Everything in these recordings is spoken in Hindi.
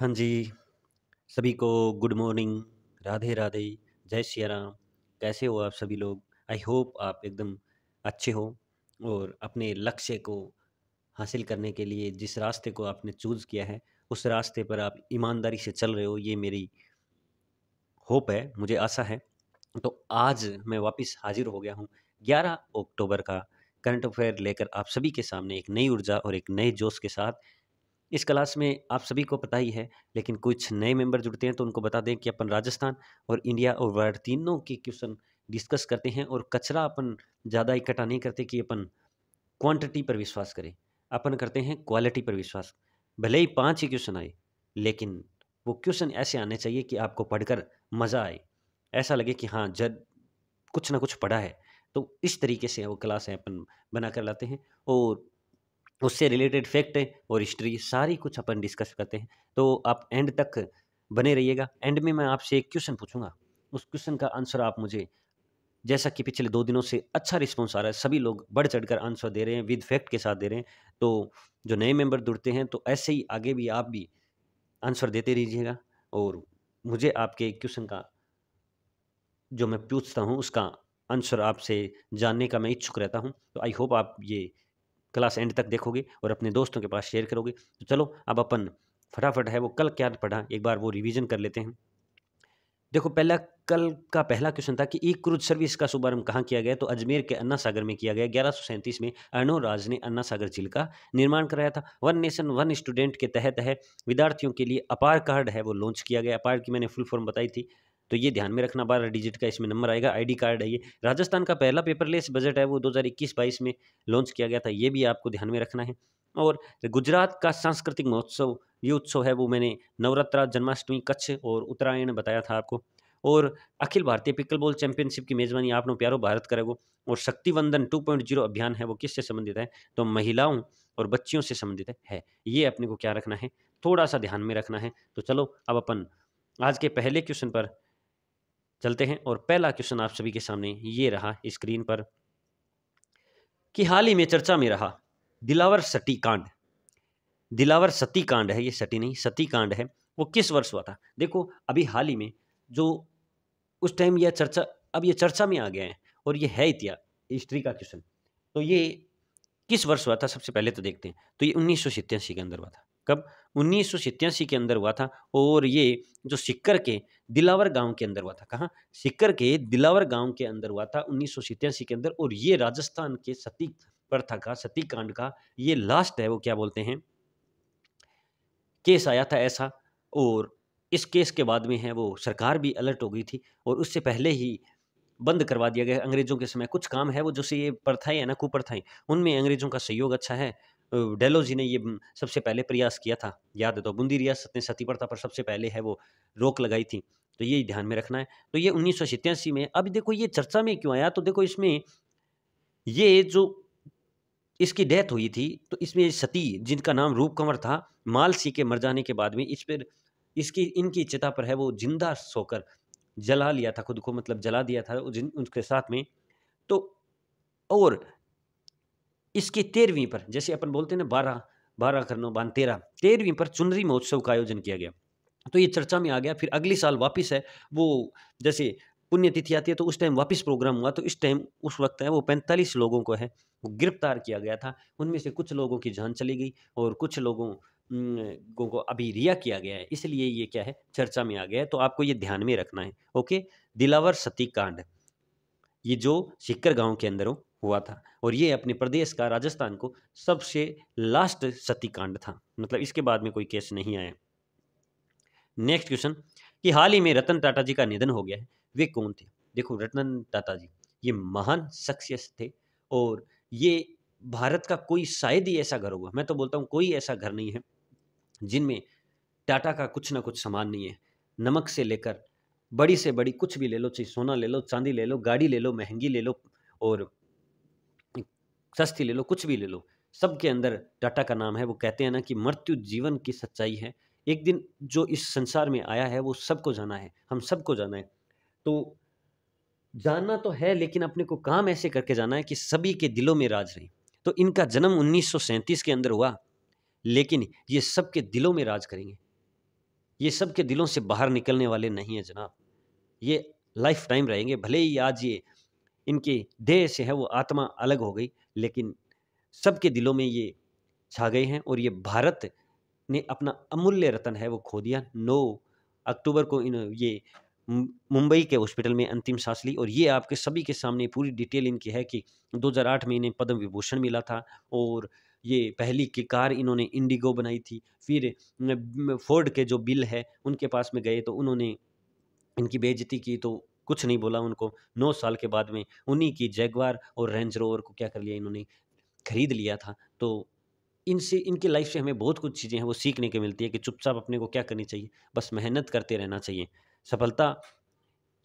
हाँ जी सभी को गुड मॉर्निंग राधे राधे जय श्री राम कैसे हो आप सभी लोग आई होप आप एकदम अच्छे हो और अपने लक्ष्य को हासिल करने के लिए जिस रास्ते को आपने चूज़ किया है उस रास्ते पर आप ईमानदारी से चल रहे हो ये मेरी होप है मुझे आशा है तो आज मैं वापस हाजिर हो गया हूँ 11 अक्टूबर का करंट अफेयर लेकर आप सभी के सामने एक नई ऊर्जा और एक नए जोश के साथ इस क्लास में आप सभी को पता ही है लेकिन कुछ नए मेंबर जुड़ते हैं तो उनको बता दें कि अपन राजस्थान और इंडिया और वर्ल्ड तीनों के क्वेश्चन डिस्कस करते हैं और कचरा अपन ज़्यादा इकट्ठा नहीं करते कि अपन क्वांटिटी पर विश्वास करें अपन करते हैं क्वालिटी पर विश्वास भले ही पाँच ही क्वेश्चन आए लेकिन वो क्वेश्चन ऐसे आने चाहिए कि आपको पढ़कर मज़ा आए ऐसा लगे कि हाँ जब कुछ ना कुछ पढ़ा है तो इस तरीके से वो क्लास है अपन बना कर लाते हैं और उससे रिलेटेड फैक्ट और हिस्ट्री सारी कुछ अपन डिस्कस करते हैं तो आप एंड तक बने रहिएगा एंड में मैं आपसे एक क्वेश्चन पूछूंगा उस क्वेश्चन का आंसर आप मुझे जैसा कि पिछले दो दिनों से अच्छा रिस्पॉन्स आ रहा है सभी लोग बढ़ चढ़ कर आंसर दे रहे हैं विद फैक्ट के साथ दे रहे हैं तो जो नए मेंबर जुड़ते हैं तो ऐसे ही आगे भी आप भी आंसर देते रहिएगा और मुझे आपके क्वेश्चन का जो मैं पूछता हूँ उसका आंसर आपसे जानने का मैं इच्छुक रहता हूँ तो आई होप आप ये क्लास एंड तक देखोगे और अपने दोस्तों के पास शेयर करोगे तो चलो अब अपन फटाफट है वो कल क्या पढ़ा एक बार वो रिवीजन कर लेते हैं देखो पहला कल का पहला क्वेश्चन था कि ई क्रूज सर्विस का शुभारंभ कहाँ किया गया तो अजमेर के अन्ना सागर में किया गया ग्यारह में अर्णो राज ने अन्ना सागर झील का निर्माण कराया था वन नेशन वन स्टूडेंट के तहत है विद्यार्थियों के लिए अपार कार्ड है वो लॉन्च किया गया अपार की मैंने फुल फॉर्म बताई थी तो ये ध्यान में रखना बारह डिजिट का इसमें नंबर आएगा आईडी कार्ड है ये राजस्थान का पहला पेपरलेस बजट है वो 2021-22 में लॉन्च किया गया था ये भी आपको ध्यान में रखना है और गुजरात का सांस्कृतिक महोत्सव ये उत्सव है वो मैंने नवरात्रा जन्माष्टमी कच्छ और उत्तरायण बताया था आपको और अखिल भारतीय पिकल बॉल चैंपियनशिप की मेज़बानी आपने प्यारो भारत करेगो और शक्तिवंदन 2.0 अभियान है वो किससे संबंधित है तो महिलाओं और बच्चियों से संबंधित है ये अपने को क्या रखना है थोड़ा सा ध्यान में रखना है तो चलो अब अपन आज के पहले क्वेश्चन पर चलते हैं और पहला क्वेश्चन आप सभी के सामने ये रहा स्क्रीन पर कि हाल ही में चर्चा में रहा दिलावर सती कांड दिलावर सती कांड है ये सती नहीं सती कांड है वो किस वर्ष हुआ था देखो अभी हाल ही में जो उस टाइम यह चर्चा अब ये चर्चा में आ गया है और ये है इतिहास हिस्ट्री का क्वेश्चन तो ये किस वर्ष हुआ था सबसे पहले तो देखते हैं तो ये उन्नीस के अंदर हुआ था कब उन्नीस के अंदर हुआ था और ये जो सिक्कर के दिलावर गांव के अंदर हुआ था कहाँ सिक्कर के दिलावर गांव के अंदर हुआ था उन्नीस के अंदर और ये राजस्थान के सती प्रथा का सती कांड का ये लास्ट है वो क्या बोलते हैं केस आया था ऐसा और इस केस के बाद में है वो सरकार भी अलर्ट हो गई थी और उससे पहले ही बंद करवा दिया गया अंग्रेजों के समय कुछ काम है वो से ये प्रथाएं है ना कुप्रथाएं उनमें अंग्रेजों का सहयोग अच्छा है डेलो जी ने ये सबसे पहले प्रयास किया था याद है तो बूंदी रियासत ने सती प्रथा पर सबसे पहले है वो रोक लगाई थी तो ये ध्यान में रखना है तो ये उन्नीस में अब देखो ये चर्चा में क्यों आया तो देखो इसमें ये जो इसकी डेथ हुई थी तो इसमें सती जिनका नाम रूप कंवर था माल सिंह के मर जाने के बाद में इस पर इसकी इनकी चिता पर है वो जिंदा सोकर जला लिया था खुद को मतलब जला दिया था जिन उनके साथ में तो और इसके तेरहवीं पर जैसे अपन बोलते हैं ना बारह बारह करनो बान तेरह तेरहवीं पर चुनरी महोत्सव का आयोजन किया गया तो ये चर्चा में आ गया फिर अगले साल वापस है वो जैसे पुण्यतिथि आती है तो उस टाइम वापस प्रोग्राम हुआ तो इस टाइम उस वक्त है वो पैंतालीस लोगों को है वो गिरफ्तार किया गया था उनमें से कुछ लोगों की जान चली गई और कुछ लोगों को अभी रिया किया गया है इसलिए ये क्या है चर्चा में आ गया है तो आपको ये ध्यान में रखना है ओके दिलावर सती कांड ये जो सिक्कर गांव के अंदर हो हुआ था और ये अपने प्रदेश का राजस्थान को सबसे लास्ट सतीकांड था मतलब इसके बाद में कोई केस नहीं आया नेक्स्ट क्वेश्चन कि हाल ही में रतन टाटा जी का निधन हो गया है वे कौन थे देखो रतन टाटा जी ये महान शख्सियत थे और ये भारत का कोई शायद ही ऐसा घर हुआ मैं तो बोलता हूँ कोई ऐसा घर नहीं है जिनमें टाटा का कुछ ना कुछ सामान नहीं है नमक से लेकर बड़ी से बड़ी कुछ भी ले लो चाहे सोना ले लो चांदी ले लो गाड़ी ले लो महंगी ले लो और सस्ती ले लो कुछ भी ले लो सबके अंदर टाटा का नाम है वो कहते हैं ना कि मृत्यु जीवन की सच्चाई है एक दिन जो इस संसार में आया है वो सबको जाना है हम सबको जाना है तो जानना तो है लेकिन अपने को काम ऐसे करके जाना है कि सभी के दिलों में राज रहे तो इनका जन्म उन्नीस के अंदर हुआ लेकिन ये सबके दिलों में राज करेंगे ये सबके दिलों से बाहर निकलने वाले नहीं है जनाब ये लाइफ टाइम रहेंगे भले ही आज ये इनके देह से है वो आत्मा अलग हो गई लेकिन सबके दिलों में ये छा गए हैं और ये भारत ने अपना अमूल्य रतन है वो खो दिया नौ अक्टूबर को इन ये मुंबई के हॉस्पिटल में अंतिम सांस ली और ये आपके सभी के सामने पूरी डिटेल इनकी है कि 2008 में इन्हें पद्म विभूषण मिला था और ये पहली की कार इन्होंने इंडिगो बनाई थी फिर फोर्ड के जो बिल है उनके पास में गए तो उन्होंने इनकी बेजती की तो कुछ नहीं बोला उनको नौ साल के बाद में उन्हीं की जैगवार और रेंज रोवर को क्या कर लिया इन्होंने खरीद लिया था तो इनसे इनकी लाइफ से हमें बहुत कुछ चीज़ें हैं वो सीखने के मिलती है कि चुपचाप अपने को क्या करनी चाहिए बस मेहनत करते रहना चाहिए सफलता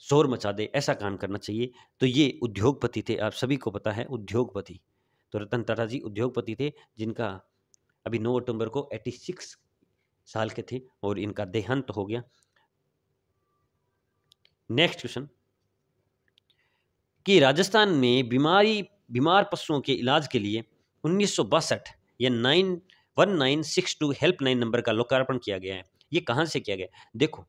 शोर मचा दे ऐसा काम करना चाहिए तो ये उद्योगपति थे आप सभी को पता है उद्योगपति तो रतन टाटा जी उद्योगपति थे जिनका अभी नौ अक्टूबर को एटी सिक्स साल के थे और इनका देहांत हो गया नेक्स्ट क्वेश्चन कि राजस्थान में बीमारी बीमार पशुओं के इलाज के लिए उन्नीस या nine one nine six two helpline number का लोकार्पण किया गया है ये कहाँ से किया गया देखो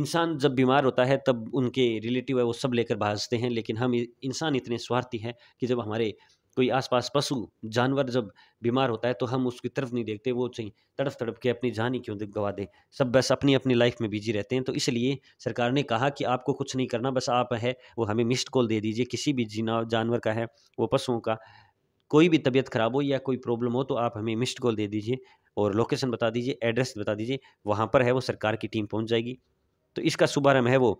इंसान जब बीमार होता है तब उनके रिलेटिव है वो सब लेकर भाजते हैं लेकिन हम इंसान इतने स्वार्थी हैं कि जब हमारे कोई आसपास पशु जानवर जब बीमार होता है तो हम उसकी तरफ नहीं देखते वो चाहिए तड़फ तड़फ के अपनी जान ही क्यों गवा दें सब बस अपनी अपनी लाइफ में बिजी रहते हैं तो इसलिए सरकार ने कहा कि आपको कुछ नहीं करना बस आप है वो हमें मिस्ड कॉल दे दीजिए किसी भी जीना जानवर का है वो पशुओं का कोई भी तबीयत ख़राब हो या कोई प्रॉब्लम हो तो आप हमें मिस्ड कॉल दे दीजिए और लोकेशन बता दीजिए एड्रेस बता दीजिए वहाँ पर है वो सरकार की टीम पहुँच जाएगी तो इसका शुभारंभ है वो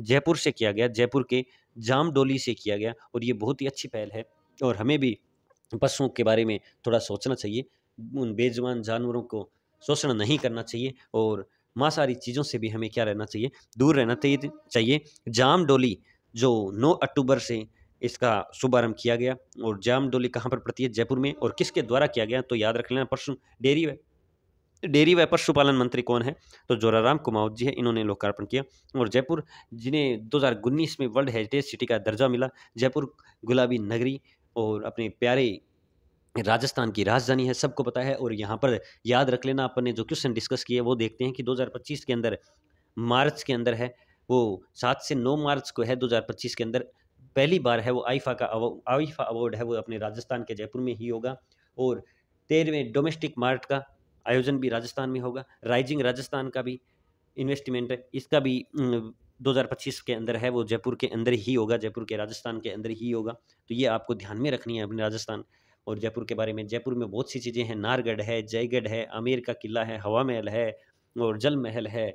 जयपुर से किया गया जयपुर के जामडोली से किया गया और ये बहुत ही अच्छी पहल है और हमें भी पशुओं के बारे में थोड़ा सोचना चाहिए उन बेजवान जानवरों को शोषण नहीं करना चाहिए और माँ सारी चीज़ों से भी हमें क्या रहना चाहिए दूर रहना चाहिए जाम डोली जो 9 अक्टूबर से इसका शुभारंभ किया गया और जाम डोली कहाँ पर पड़ती है जयपुर में और किसके द्वारा किया गया तो याद रख लेना पशु डेयरी व डेयरी व पशुपालन मंत्री कौन है तो जोराराम कुमावत जी है इन्होंने लोकार्पण किया और जयपुर जिन्हें दो में वर्ल्ड हेरिटेज सिटी का दर्जा मिला जयपुर गुलाबी नगरी और अपने प्यारे राजस्थान की राजधानी है सबको पता है और यहाँ पर याद रख लेना अपन ने जो क्वेश्चन डिस्कस किए वो देखते हैं कि 2025 के अंदर मार्च के अंदर है वो सात से नौ मार्च को है 2025 के अंदर पहली बार है वो आईफा का आईफा अवार्ड है वो अपने राजस्थान के जयपुर में ही होगा और तेरहवें डोमेस्टिक मार्ट का आयोजन भी राजस्थान में होगा राइजिंग राजस्थान का भी इन्वेस्टमेंट इसका भी 2025 के अंदर है वो जयपुर के अंदर ही होगा जयपुर के राजस्थान के अंदर ही होगा तो ये आपको ध्यान में रखनी है अपने राजस्थान और जयपुर के बारे में जयपुर में बहुत सी चीज़ें हैं नारगढ़ है जयगढ़ है आमेर का किला है हवा महल है और जल महल है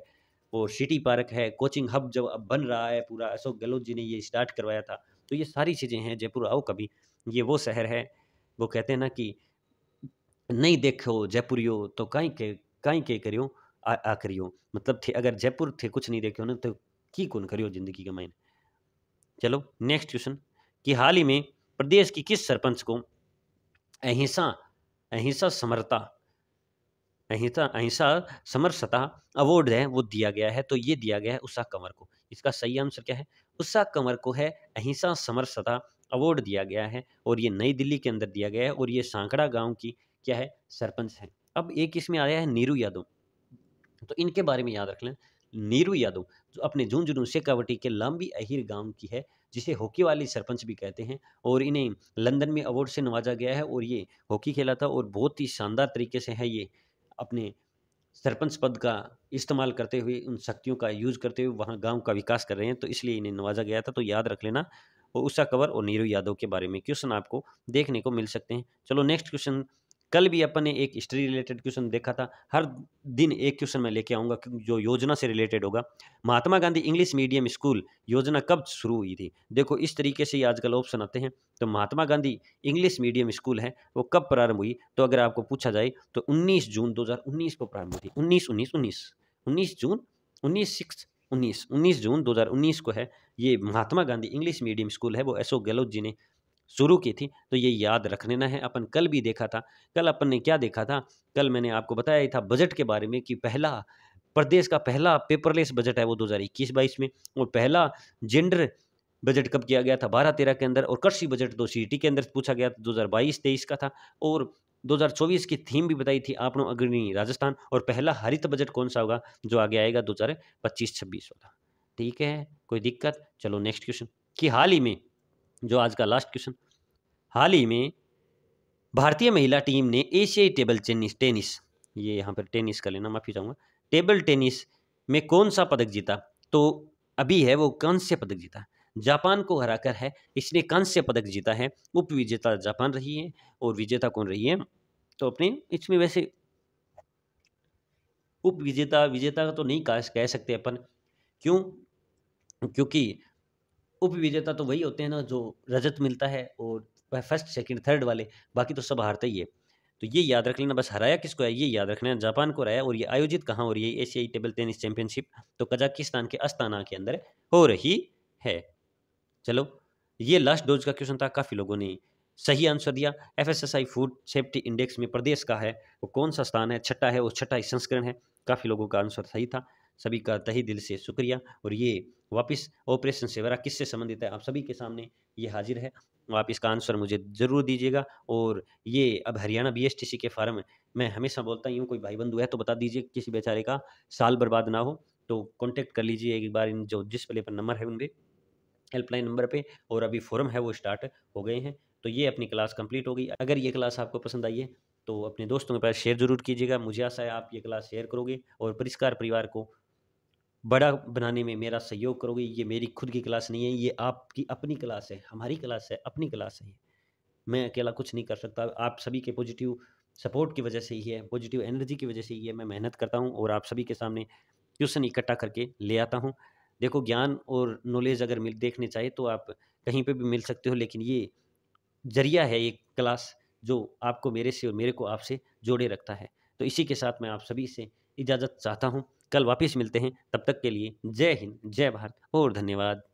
और सिटी पार्क है कोचिंग हब जब अब बन रहा है पूरा अशोक गहलोत जी ने ये स्टार्ट करवाया था तो ये सारी चीज़ें हैं जयपुर आओ कभी ये वो शहर है वो कहते हैं ना कि नहीं देखो जयपुरियो तो कहीं के कहीं के करियो आ, आ करियो मतलब थे अगर जयपुर थे कुछ नहीं हो ना तो की कौन करियो जिंदगी का मायने चलो नेक्स्ट क्वेश्चन कि हाल ही में प्रदेश की किस सरपंच को अहिंसा अहिंसा समरता अहिंसा अहिंसा समरसता अवार्ड है वो दिया गया है तो ये दिया गया है उषा कंवर को इसका सही आंसर क्या है उषा कंवर को है अहिंसा समरसता अवार्ड दिया गया है और ये नई दिल्ली के अंदर दिया गया है और ये सांकड़ा गांव की क्या है सरपंच है अब एक इसमें आया है नीरू यादव तो इनके बारे में याद रख लें नीरू यादव जो अपने झुंझुनू शेखावटी के लंबी अहिर गांव की है जिसे हॉकी वाली सरपंच भी कहते हैं और इन्हें लंदन में अवार्ड से नवाजा गया है और ये हॉकी खेला था और बहुत ही शानदार तरीके से है ये अपने सरपंच पद का इस्तेमाल करते हुए उन शक्तियों का यूज़ करते हुए वहाँ गांव का विकास कर रहे हैं तो इसलिए इन्हें नवाजा गया था तो याद रख लेना और उषा कंवर और नीरू यादव के बारे में क्वेश्चन आपको देखने को मिल सकते हैं चलो नेक्स्ट क्वेश्चन कल भी अपन ने एक हिस्ट्री रिलेटेड क्वेश्चन देखा था हर दिन एक क्वेश्चन मैं लेके आऊँगा जो योजना से रिलेटेड होगा Mahatma Gandhi English medium school योजना कब शुरू हुई थी देखो इस तरीके से ही आजकल ऑप्शन आते हैं तो Mahatma Gandhi English medium school है वो कब प्रारंभ हुई तो अगर आपको पूछा जाए तो उन्नीस जून दो को प्रारंभ हुई थी उन्नीस उन्नीस उन्नीस उन्नीस जून उन्नीस सिक्स उन्नीस उन्नीस जून दो को है ये Mahatma Gandhi English medium school है वो अशोक गहलोत जी ने शुरू की थी तो ये याद रख लेना है अपन कल भी देखा था कल अपन ने क्या देखा था कल मैंने आपको बताया ही था बजट के बारे में कि पहला प्रदेश का पहला पेपरलेस बजट है वो इक्कीस बाईस में और पहला जेंडर बजट कब किया गया था बारह तेरह के अंदर और कृषि बजट दो सीटी के अंदर पूछा गया था दो हज़ार बाईस तेईस का था और 2024 की थीम भी बताई थी आपनों अग्रणी राजस्थान और पहला हरित बजट कौन सा होगा जो आगे आएगा दो हज़ार पच्चीस छब्बीस वाला ठीक है कोई दिक्कत चलो नेक्स्ट क्वेश्चन कि हाल ही में जो आज का लास्ट क्वेश्चन हाल ही में भारतीय महिला टीम ने एशियाई टेबल टेनिस टेनिस ये यहाँ पर टेनिस का लेना माफ़ी चाहूँगा टेबल टेनिस में कौन सा पदक जीता तो अभी है वो कांस्य पदक जीता जापान को हराकर है इसने कांस्य पदक जीता है उप विजेता जापान रही है और विजेता कौन रही है तो अपने इसमें वैसे उप विजेता विजेता तो नहीं कह सकते अपन क्यों क्योंकि उपविजेता तो वही होते हैं ना जो रजत मिलता है और वह फर्स्ट सेकंड थर्ड वाले बाकी तो सब हारते ही है तो ये याद रख लेना बस हराया किसको है ये याद रखना जापान को हराया और ये आयोजित कहाँ हो रही है एशियाई टेबल टेनिस चैंपियनशिप तो कजाकिस्तान के अस्ताना के अंदर हो रही है चलो ये लास्ट डोज का क्वेश्चन था काफ़ी लोगों ने सही आंसर दिया एफ फूड सेफ्टी इंडेक्स में प्रदेश का है वो कौन सा स्थान है छठा है और छठा ही संस्करण है काफ़ी लोगों का आंसर सही था सभी का तही दिल से शुक्रिया और ये वापस ऑपरेशन सेवरा किससे संबंधित है आप सभी के सामने ये हाजिर है आप इसका आंसर मुझे ज़रूर दीजिएगा और ये अब हरियाणा बीएसटीसी के फार्म मैं हमेशा बोलता ही हूँ कोई भाई बंधु है तो बता दीजिए किसी बेचारे का साल बर्बाद ना हो तो कॉन्टैक्ट कर लीजिए एक बार इन जो जिस पले पर नंबर है उनके हेल्पलाइन नंबर पे और अभी फॉर्म है वो स्टार्ट हो गए हैं तो ये अपनी क्लास कंप्लीट हो गई अगर ये क्लास आपको पसंद आई है तो अपने दोस्तों के पास शेयर जरूर कीजिएगा मुझे आशा है आप ये क्लास शेयर करोगे और परिष्कार परिवार को बड़ा बनाने में मेरा सहयोग करोगे ये मेरी खुद की क्लास नहीं है ये आपकी अपनी क्लास है हमारी क्लास है अपनी क्लास है मैं अकेला कुछ नहीं कर सकता आप सभी के पॉजिटिव सपोर्ट की वजह से ही है पॉजिटिव एनर्जी की वजह से ही है मैं मेहनत करता हूँ और आप सभी के सामने क्वेश्चन इकट्ठा करके ले आता हूँ देखो ज्ञान और नॉलेज अगर मिल देखने चाहिए तो आप कहीं पे भी मिल सकते हो लेकिन ये जरिया है एक क्लास जो आपको मेरे से और मेरे को आपसे जोड़े रखता है तो इसी के साथ मैं आप सभी से इजाज़त चाहता हूँ कल वापस मिलते हैं तब तक के लिए जय हिंद जय भारत और धन्यवाद